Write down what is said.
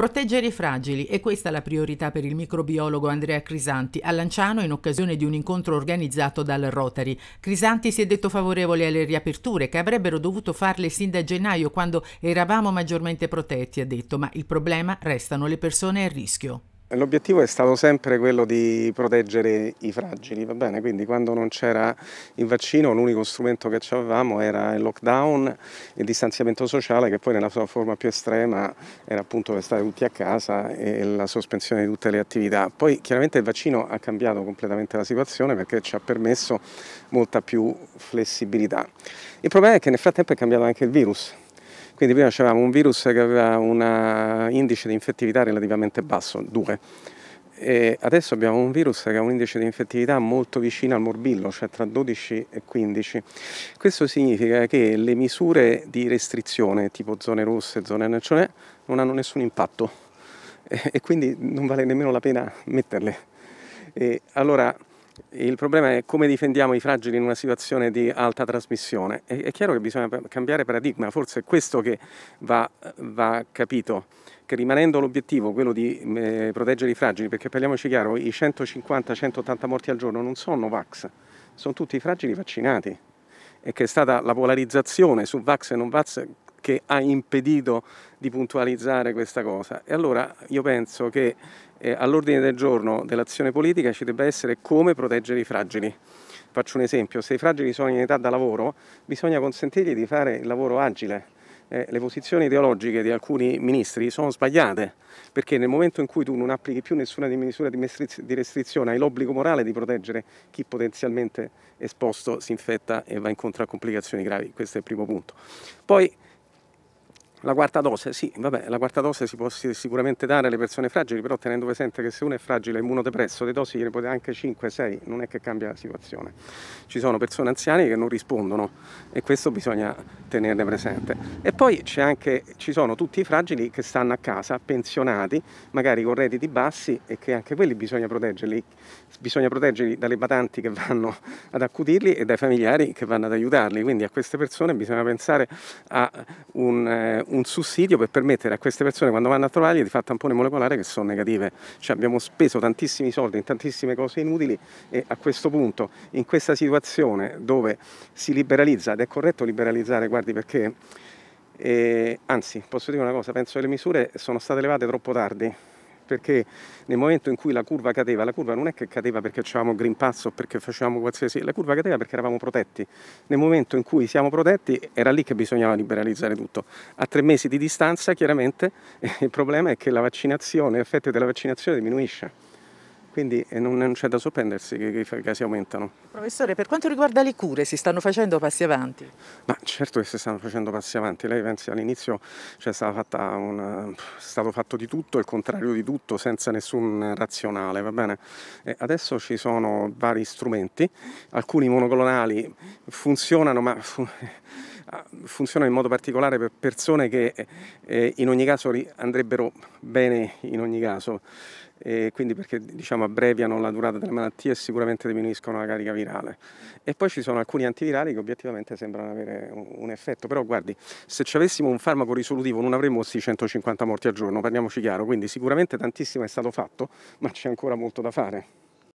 Proteggere i fragili e questa è la priorità per il microbiologo Andrea Crisanti a Lanciano in occasione di un incontro organizzato dal Rotary. Crisanti si è detto favorevole alle riaperture che avrebbero dovuto farle sin da gennaio quando eravamo maggiormente protetti, ha detto, ma il problema restano le persone a rischio. L'obiettivo è stato sempre quello di proteggere i fragili, va bene? Quindi quando non c'era il vaccino l'unico strumento che avevamo era il lockdown, il distanziamento sociale che poi nella sua forma più estrema era appunto per stare tutti a casa e la sospensione di tutte le attività. Poi chiaramente il vaccino ha cambiato completamente la situazione perché ci ha permesso molta più flessibilità. Il problema è che nel frattempo è cambiato anche il virus quindi prima avevamo un virus che aveva un indice di infettività relativamente basso, 2. E adesso abbiamo un virus che ha un indice di infettività molto vicino al morbillo, cioè tra 12 e 15. Questo significa che le misure di restrizione, tipo zone rosse, zone arancione, non hanno nessun impatto e quindi non vale nemmeno la pena metterle. E allora il problema è come difendiamo i fragili in una situazione di alta trasmissione. È, chiaro che bisogna cambiare paradigma, forse è questo che va, va capito, che rimanendo l'obiettivo quello di eh, proteggere i fragili, perché parliamoci chiaro, i 150-180 morti al giorno non sono VAX, sono tutti i fragili vaccinati e che è stata la polarizzazione su VAX e non VAX che ha impedito di puntualizzare questa cosa. E allora io penso che eh, all'ordine del giorno dell'azione politica ci debba essere come proteggere i fragili. Faccio un esempio, se i fragili sono in età da lavoro bisogna consentirgli di fare il lavoro agile. Eh, le posizioni ideologiche di alcuni ministri sono sbagliate, perché nel momento in cui tu non applichi più nessuna misura di restrizione hai l'obbligo morale di proteggere chi potenzialmente esposto si infetta e va incontro a complicazioni gravi, questo è il primo punto. Poi la quarta dose, sì, vabbè, la quarta dose si può sicuramente dare alle persone fragili, però tenendo presente che se uno è fragile e immunodepresso, le dosi gliene può dare anche 5, 6, non è che cambia la situazione. Ci sono persone anziane che non rispondono e questo bisogna tenerne presente. E poi anche, ci sono tutti i fragili che stanno a casa, pensionati, magari con redditi bassi e che anche quelli bisogna proteggerli. Bisogna proteggerli dalle badanti che vanno ad accudirli e dai familiari che vanno ad aiutarli. Quindi a queste persone bisogna pensare a un eh, un sussidio per permettere a queste persone quando vanno a trovarli di fare tampone molecolare che sono negative. Cioè abbiamo speso tantissimi soldi in tantissime cose inutili e a questo punto, in questa situazione dove si liberalizza, ed è corretto liberalizzare, guardi perché, eh, anzi posso dire una cosa, penso che le misure sono state levate troppo tardi perché nel momento in cui la curva cadeva, la curva non è che cadeva perché avevamo Green Pass o perché facevamo qualsiasi, la curva cadeva perché eravamo protetti. Nel momento in cui siamo protetti era lì che bisognava liberalizzare tutto. A tre mesi di distanza chiaramente il problema è che la vaccinazione, l'effetto della vaccinazione diminuisce. Quindi eh, non c'è da sorprendersi che, i casi aumentano. Professore, per quanto riguarda le cure, si stanno facendo passi avanti? Ma certo che si stanno facendo passi avanti. Lei pensi all'inizio c'è cioè, una... stato fatto di tutto, il contrario di tutto, senza nessun razionale, va bene? E adesso ci sono vari strumenti, alcuni monoclonali funzionano, ma Ah, funziona in modo particolare per persone che eh, in ogni caso andrebbero bene in ogni caso, eh, quindi perché diciamo, abbreviano la durata della malattia e sicuramente diminuiscono la carica virale. E poi ci sono alcuni antivirali che obiettivamente sembrano avere un effetto, però guardi, se ci avessimo un farmaco risolutivo non avremmo questi 150 morti al giorno, parliamoci chiaro, quindi sicuramente tantissimo è stato fatto, ma c'è ancora molto da fare.